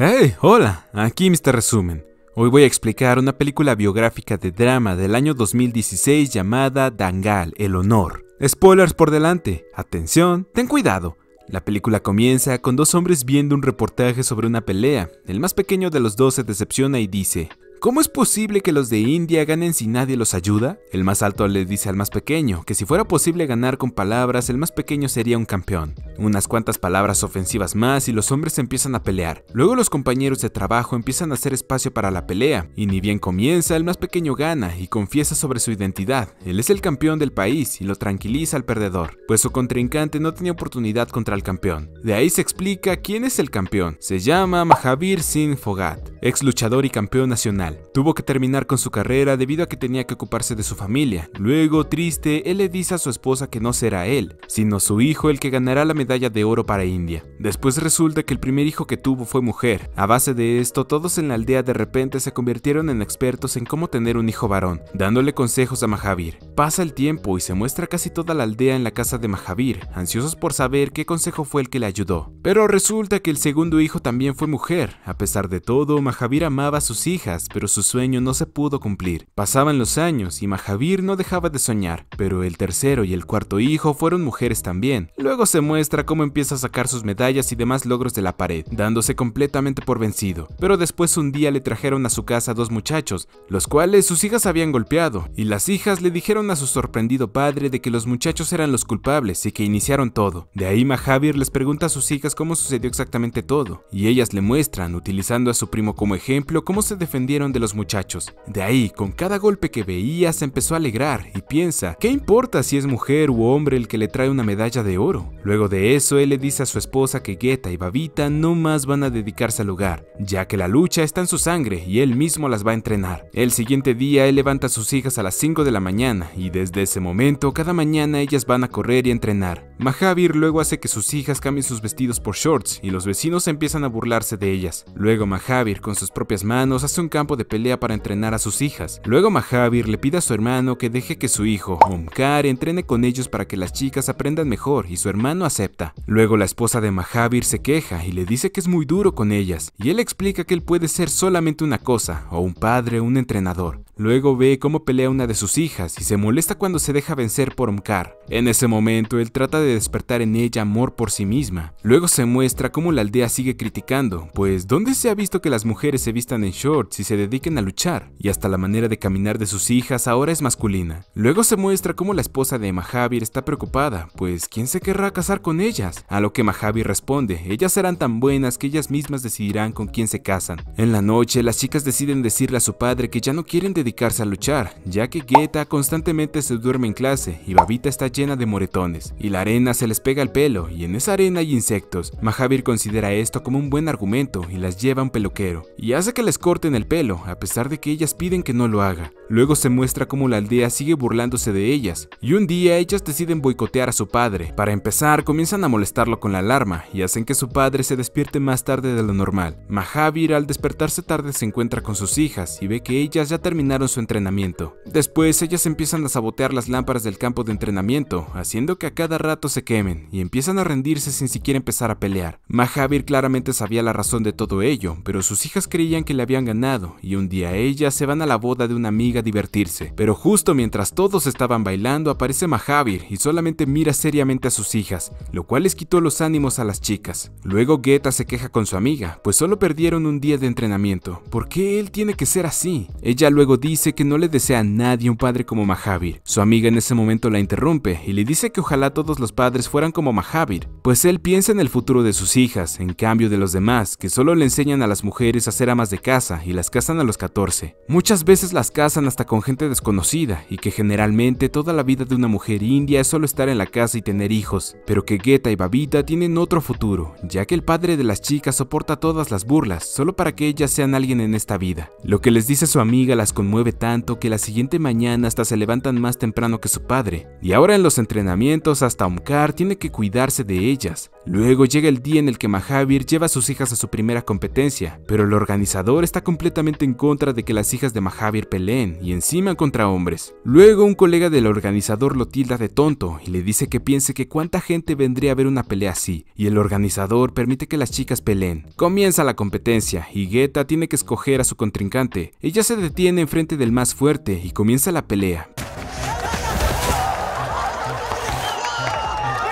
Hey, hola, aquí Mr. Resumen. Hoy voy a explicar una película biográfica de drama del año 2016 llamada Dangal, el honor. Spoilers por delante, atención, ten cuidado. La película comienza con dos hombres viendo un reportaje sobre una pelea. El más pequeño de los dos se decepciona y dice, ¿Cómo es posible que los de India ganen si nadie los ayuda? El más alto le dice al más pequeño que si fuera posible ganar con palabras, el más pequeño sería un campeón. Unas cuantas palabras ofensivas más y los hombres empiezan a pelear. Luego los compañeros de trabajo empiezan a hacer espacio para la pelea, y ni bien comienza, el más pequeño gana y confiesa sobre su identidad. Él es el campeón del país y lo tranquiliza al perdedor, pues su contrincante no tenía oportunidad contra el campeón. De ahí se explica quién es el campeón. Se llama Mahavir Singh Fogat, ex luchador y campeón nacional. Tuvo que terminar con su carrera debido a que tenía que ocuparse de su familia. Luego, triste, él le dice a su esposa que no será él, sino su hijo el que ganará la medalla de oro para India. Después resulta que el primer hijo que tuvo fue mujer. A base de esto, todos en la aldea de repente se convirtieron en expertos en cómo tener un hijo varón, dándole consejos a Mahavir. Pasa el tiempo y se muestra casi toda la aldea en la casa de Mahavir, ansiosos por saber qué consejo fue el que le ayudó. Pero resulta que el segundo hijo también fue mujer. A pesar de todo, Mahavir amaba a sus hijas, pero su sueño no se pudo cumplir. Pasaban los años y Mahavir no dejaba de soñar, pero el tercero y el cuarto hijo fueron mujeres también. Luego se muestra cómo empieza a sacar sus medallas y demás logros de la pared, dándose completamente por vencido. Pero después un día le trajeron a su casa dos muchachos, los cuales sus hijas habían golpeado, y las hijas le dijeron a su sorprendido padre de que los muchachos eran los culpables y que iniciaron todo. De ahí Mahavir les pregunta a sus hijas cómo sucedió exactamente todo, y ellas le muestran, utilizando a su primo como ejemplo, cómo se defendieron de los muchachos. De ahí, con cada golpe que veía, se empezó a alegrar y piensa, ¿qué importa si es mujer u hombre el que le trae una medalla de oro? Luego de eso, él le dice a su esposa que Geta y Babita no más van a dedicarse al lugar, ya que la lucha está en su sangre y él mismo las va a entrenar. El siguiente día, él levanta a sus hijas a las 5 de la mañana y desde ese momento, cada mañana ellas van a correr y entrenar. Mahavir luego hace que sus hijas cambien sus vestidos por shorts y los vecinos empiezan a burlarse de ellas. Luego Mahavir con sus propias manos hace un campo de pelea para entrenar a sus hijas. Luego Mahavir le pide a su hermano que deje que su hijo, Omkar, entrene con ellos para que las chicas aprendan mejor y su hermano acepta. Luego la esposa de Mahavir se queja y le dice que es muy duro con ellas y él explica que él puede ser solamente una cosa, o un padre, o un entrenador. Luego ve cómo pelea una de sus hijas y se molesta cuando se deja vencer por Omkar. En ese momento, él trata de despertar en ella amor por sí misma. Luego se muestra cómo la aldea sigue criticando, pues ¿dónde se ha visto que las mujeres se vistan en shorts y se dediquen a luchar? Y hasta la manera de caminar de sus hijas ahora es masculina. Luego se muestra cómo la esposa de Mahavir está preocupada, pues ¿quién se querrá casar con ellas? A lo que Mahavir responde, ellas serán tan buenas que ellas mismas decidirán con quién se casan. En la noche, las chicas deciden decirle a su padre que ya no quieren dedicarse dedicarse a luchar, ya que Geta constantemente se duerme en clase y Babita está llena de moretones, y la arena se les pega al pelo, y en esa arena hay insectos. Mahavir considera esto como un buen argumento y las lleva a un peluquero, y hace que les corten el pelo, a pesar de que ellas piden que no lo haga. Luego se muestra cómo la aldea sigue burlándose de ellas, y un día ellas deciden boicotear a su padre. Para empezar, comienzan a molestarlo con la alarma, y hacen que su padre se despierte más tarde de lo normal. Mahavir al despertarse tarde se encuentra con sus hijas, y ve que ellas ya terminaron su entrenamiento. Después ellas empiezan a sabotear las lámparas del campo de entrenamiento, haciendo que a cada rato se quemen y empiezan a rendirse sin siquiera empezar a pelear. Mahavir claramente sabía la razón de todo ello, pero sus hijas creían que le habían ganado y un día ellas se van a la boda de una amiga a divertirse. Pero justo mientras todos estaban bailando aparece Mahavir y solamente mira seriamente a sus hijas, lo cual les quitó los ánimos a las chicas. Luego guetta se queja con su amiga, pues solo perdieron un día de entrenamiento. ¿Por qué él tiene que ser así? Ella luego dice dice que no le desea a nadie un padre como Mahavir. Su amiga en ese momento la interrumpe y le dice que ojalá todos los padres fueran como Mahavir, pues él piensa en el futuro de sus hijas, en cambio de los demás, que solo le enseñan a las mujeres a ser amas de casa y las casan a los 14. Muchas veces las casan hasta con gente desconocida y que generalmente toda la vida de una mujer india es solo estar en la casa y tener hijos, pero que Geta y Babita tienen otro futuro, ya que el padre de las chicas soporta todas las burlas, solo para que ellas sean alguien en esta vida. Lo que les dice su amiga las con mueve tanto que la siguiente mañana hasta se levantan más temprano que su padre, y ahora en los entrenamientos hasta Omkar tiene que cuidarse de ellas, Luego llega el día en el que Mahavir lleva a sus hijas a su primera competencia, pero el organizador está completamente en contra de que las hijas de Mahavir peleen y encima contra hombres. Luego un colega del organizador lo tilda de tonto y le dice que piense que cuánta gente vendría a ver una pelea así, y el organizador permite que las chicas peleen. Comienza la competencia y Geta tiene que escoger a su contrincante. Ella se detiene enfrente del más fuerte y comienza la pelea.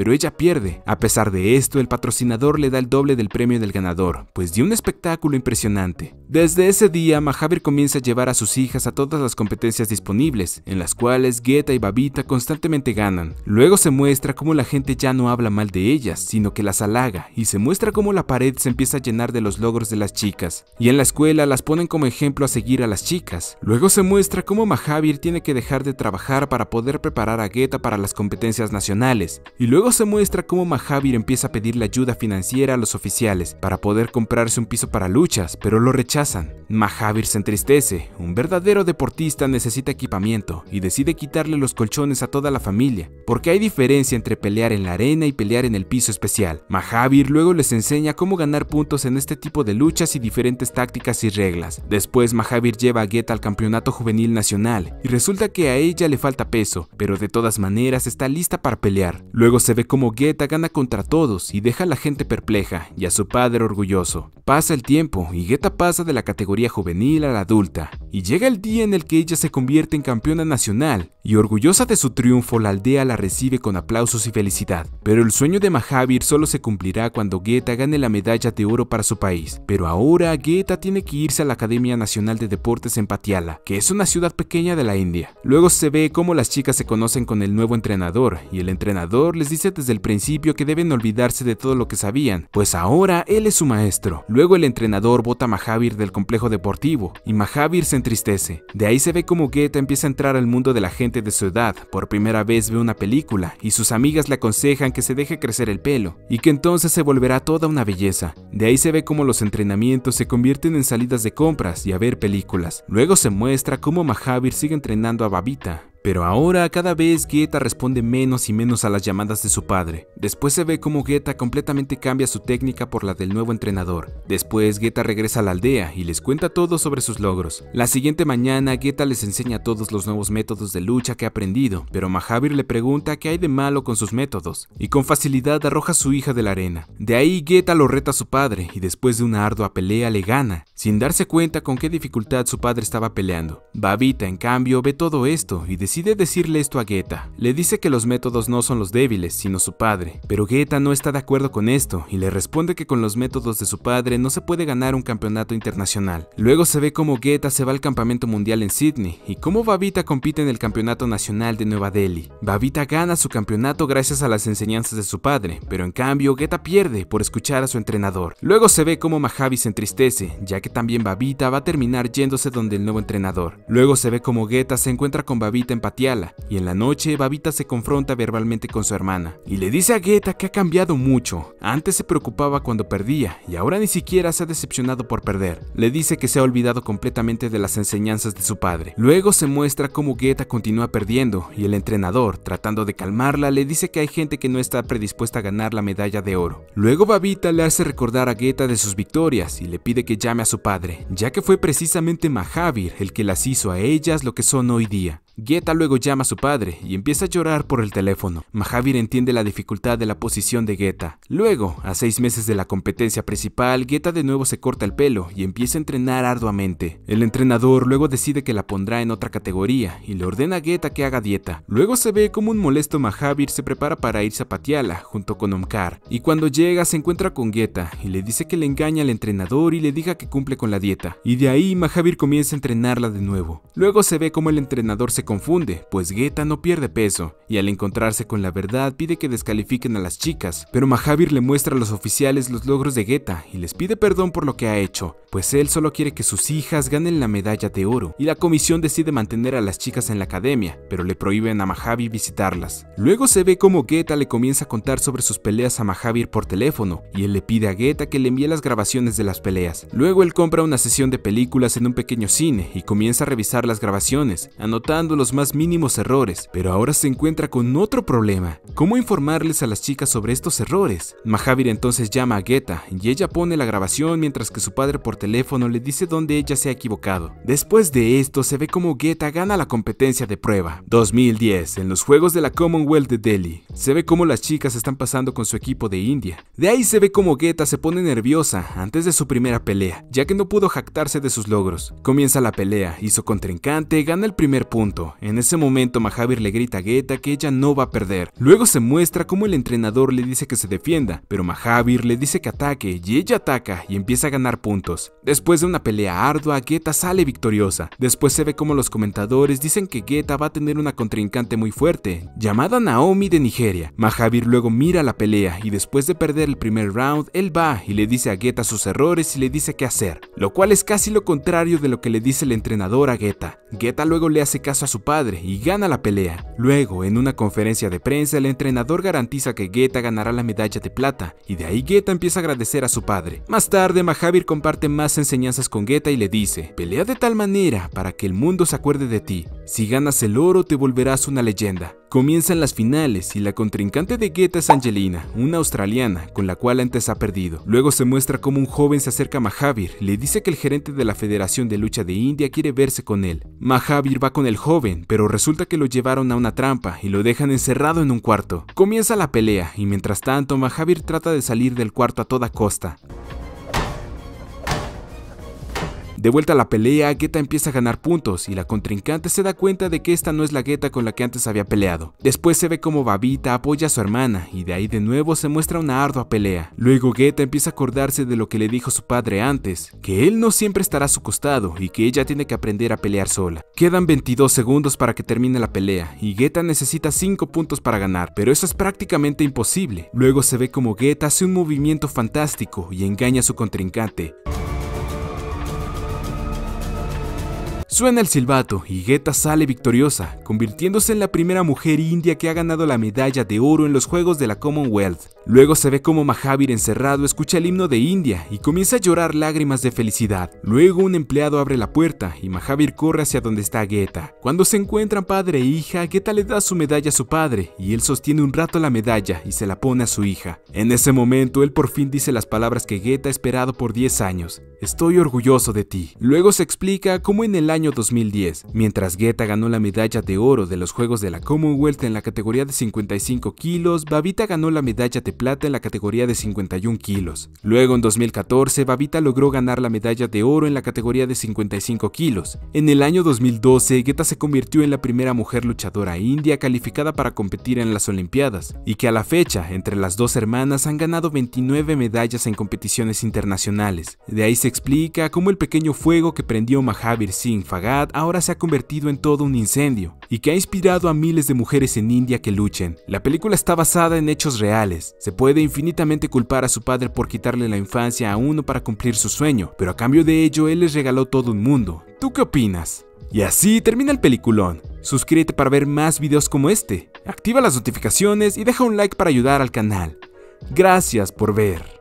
pero ella pierde. A pesar de esto, el patrocinador le da el doble del premio del ganador, pues dio un espectáculo impresionante. Desde ese día, Mahavir comienza a llevar a sus hijas a todas las competencias disponibles, en las cuales Geta y Babita constantemente ganan. Luego se muestra cómo la gente ya no habla mal de ellas, sino que las halaga, y se muestra cómo la pared se empieza a llenar de los logros de las chicas, y en la escuela las ponen como ejemplo a seguir a las chicas. Luego se muestra cómo Mahavir tiene que dejar de trabajar para poder preparar a Geta para las competencias nacionales, y luego se muestra cómo Mahavir empieza a pedirle ayuda financiera a los oficiales para poder comprarse un piso para luchas, pero lo rechazan. Mahavir se entristece, un verdadero deportista necesita equipamiento y decide quitarle los colchones a toda la familia, porque hay diferencia entre pelear en la arena y pelear en el piso especial. Mahavir luego les enseña cómo ganar puntos en este tipo de luchas y diferentes tácticas y reglas. Después Mahavir lleva a Geta al campeonato juvenil nacional y resulta que a ella le falta peso, pero de todas maneras está lista para pelear. Luego se se ve como Geta gana contra todos y deja a la gente perpleja y a su padre orgulloso. Pasa el tiempo y Geta pasa de la categoría juvenil a la adulta y llega el día en el que ella se convierte en campeona nacional, y orgullosa de su triunfo la aldea la recibe con aplausos y felicidad. Pero el sueño de Mahavir solo se cumplirá cuando Geta gane la medalla de oro para su país. Pero ahora Geta tiene que irse a la Academia Nacional de Deportes en Patiala, que es una ciudad pequeña de la India. Luego se ve cómo las chicas se conocen con el nuevo entrenador, y el entrenador les dice desde el principio que deben olvidarse de todo lo que sabían, pues ahora él es su maestro. Luego el entrenador bota a Mahavir del complejo deportivo, y Mahavir se entristece. De ahí se ve cómo Guetta empieza a entrar al mundo de la gente de su edad. Por primera vez ve una película y sus amigas le aconsejan que se deje crecer el pelo y que entonces se volverá toda una belleza. De ahí se ve cómo los entrenamientos se convierten en salidas de compras y a ver películas. Luego se muestra cómo Mahavir sigue entrenando a Babita, pero ahora cada vez Geta responde menos y menos a las llamadas de su padre. Después se ve cómo Geta completamente cambia su técnica por la del nuevo entrenador. Después Geta regresa a la aldea y les cuenta todo sobre sus logros. La siguiente mañana Geta les enseña todos los nuevos métodos de lucha que ha aprendido, pero Mahavir le pregunta qué hay de malo con sus métodos, y con facilidad arroja a su hija de la arena. De ahí Geta lo reta a su padre y después de una ardua pelea le gana sin darse cuenta con qué dificultad su padre estaba peleando. Babita, en cambio, ve todo esto y decide decirle esto a Geta. Le dice que los métodos no son los débiles, sino su padre, pero Geta no está de acuerdo con esto y le responde que con los métodos de su padre no se puede ganar un campeonato internacional. Luego se ve cómo Geta se va al campamento mundial en Sydney y cómo Babita compite en el campeonato nacional de Nueva Delhi. Babita gana su campeonato gracias a las enseñanzas de su padre, pero en cambio Geta pierde por escuchar a su entrenador. Luego se ve cómo Mahavi se entristece, ya que también Babita va a terminar yéndose donde el nuevo entrenador. Luego se ve como Geta se encuentra con Babita en Patiala, y en la noche Babita se confronta verbalmente con su hermana, y le dice a Geta que ha cambiado mucho, antes se preocupaba cuando perdía, y ahora ni siquiera se ha decepcionado por perder. Le dice que se ha olvidado completamente de las enseñanzas de su padre. Luego se muestra cómo Guetta continúa perdiendo, y el entrenador, tratando de calmarla, le dice que hay gente que no está predispuesta a ganar la medalla de oro. Luego Babita le hace recordar a Guetta de sus victorias, y le pide que llame a su padre, ya que fue precisamente Mahavir el que las hizo a ellas lo que son hoy día. Geta luego llama a su padre y empieza a llorar por el teléfono. Mahavir entiende la dificultad de la posición de Geta. Luego, a seis meses de la competencia principal, Geta de nuevo se corta el pelo y empieza a entrenar arduamente. El entrenador luego decide que la pondrá en otra categoría y le ordena a Geta que haga dieta. Luego se ve como un molesto Mahavir se prepara para ir a Patiala junto con Omkar y cuando llega se encuentra con Geta y le dice que le engaña al entrenador y le diga que cumple con la dieta, y de ahí Mahavir comienza a entrenarla de nuevo. Luego se ve cómo el entrenador se confunde, pues Geta no pierde peso, y al encontrarse con la verdad pide que descalifiquen a las chicas, pero Mahavir le muestra a los oficiales los logros de Geta y les pide perdón por lo que ha hecho, pues él solo quiere que sus hijas ganen la medalla de oro, y la comisión decide mantener a las chicas en la academia, pero le prohíben a Mahavir visitarlas. Luego se ve cómo Geta le comienza a contar sobre sus peleas a Mahavir por teléfono, y él le pide a Geta que le envíe las grabaciones de las peleas. Luego el compra una sesión de películas en un pequeño cine y comienza a revisar las grabaciones, anotando los más mínimos errores, pero ahora se encuentra con otro problema. ¿Cómo informarles a las chicas sobre estos errores? Mahavir entonces llama a Geta y ella pone la grabación mientras que su padre por teléfono le dice dónde ella se ha equivocado. Después de esto se ve cómo Geta gana la competencia de prueba. 2010, en los Juegos de la Commonwealth de Delhi, se ve cómo las chicas están pasando con su equipo de India. De ahí se ve cómo Geta se pone nerviosa antes de su primera pelea, ya que no pudo jactarse de sus logros. Comienza la pelea, hizo contrincante, gana el primer punto. En ese momento Mahavir le grita a Geta que ella no va a perder. Luego se muestra como el entrenador le dice que se defienda, pero Mahavir le dice que ataque y ella ataca y empieza a ganar puntos. Después de una pelea ardua, Geta sale victoriosa. Después se ve como los comentadores dicen que Geta va a tener una contrincante muy fuerte, llamada Naomi de Nigeria. Mahavir luego mira la pelea y después de perder el primer round, él va y le dice a Geta sus errores y le dice qué hacer lo cual es casi lo contrario de lo que le dice el entrenador a Geta Guetta luego le hace caso a su padre y gana la pelea. Luego, en una conferencia de prensa, el entrenador garantiza que Geta ganará la medalla de plata, y de ahí Geta empieza a agradecer a su padre. Más tarde, Mahavir comparte más enseñanzas con Geta y le dice, pelea de tal manera para que el mundo se acuerde de ti, si ganas el oro te volverás una leyenda. Comienzan las finales y la contrincante de Guetta es Angelina, una australiana, con la cual antes ha perdido. Luego se muestra cómo un joven se acerca a Mahavir, le dice que el gerente de la Federación de Lucha de India quiere verse con él. Mahavir va con el joven, pero resulta que lo llevaron a una trampa y lo dejan encerrado en un cuarto. Comienza la pelea y mientras tanto Mahavir trata de salir del cuarto a toda costa. De vuelta a la pelea, Geta empieza a ganar puntos y la contrincante se da cuenta de que esta no es la Geta con la que antes había peleado. Después se ve como Babita apoya a su hermana y de ahí de nuevo se muestra una ardua pelea. Luego Geta empieza a acordarse de lo que le dijo su padre antes, que él no siempre estará a su costado y que ella tiene que aprender a pelear sola. Quedan 22 segundos para que termine la pelea y Geta necesita 5 puntos para ganar, pero eso es prácticamente imposible. Luego se ve como Geta hace un movimiento fantástico y engaña a su contrincante. Suena el silbato y Geta sale victoriosa, convirtiéndose en la primera mujer india que ha ganado la medalla de oro en los Juegos de la Commonwealth. Luego se ve como Mahavir encerrado escucha el himno de India y comienza a llorar lágrimas de felicidad. Luego un empleado abre la puerta y Mahavir corre hacia donde está Geta. Cuando se encuentran padre e hija, Geta le da su medalla a su padre y él sostiene un rato la medalla y se la pone a su hija. En ese momento él por fin dice las palabras que Geta ha esperado por 10 años. Estoy orgulloso de ti. Luego se explica cómo en el año año 2010, mientras Guetta ganó la medalla de oro de los Juegos de la Commonwealth en la categoría de 55 kilos, Babita ganó la medalla de plata en la categoría de 51 kilos. Luego en 2014, Babita logró ganar la medalla de oro en la categoría de 55 kilos. En el año 2012, Guetta se convirtió en la primera mujer luchadora india calificada para competir en las Olimpiadas, y que a la fecha, entre las dos hermanas han ganado 29 medallas en competiciones internacionales. De ahí se explica cómo el pequeño fuego que prendió Mahavir Singh ahora se ha convertido en todo un incendio y que ha inspirado a miles de mujeres en India que luchen. La película está basada en hechos reales. Se puede infinitamente culpar a su padre por quitarle la infancia a uno para cumplir su sueño, pero a cambio de ello él les regaló todo un mundo. ¿Tú qué opinas? Y así termina el peliculón. Suscríbete para ver más videos como este, activa las notificaciones y deja un like para ayudar al canal. Gracias por ver.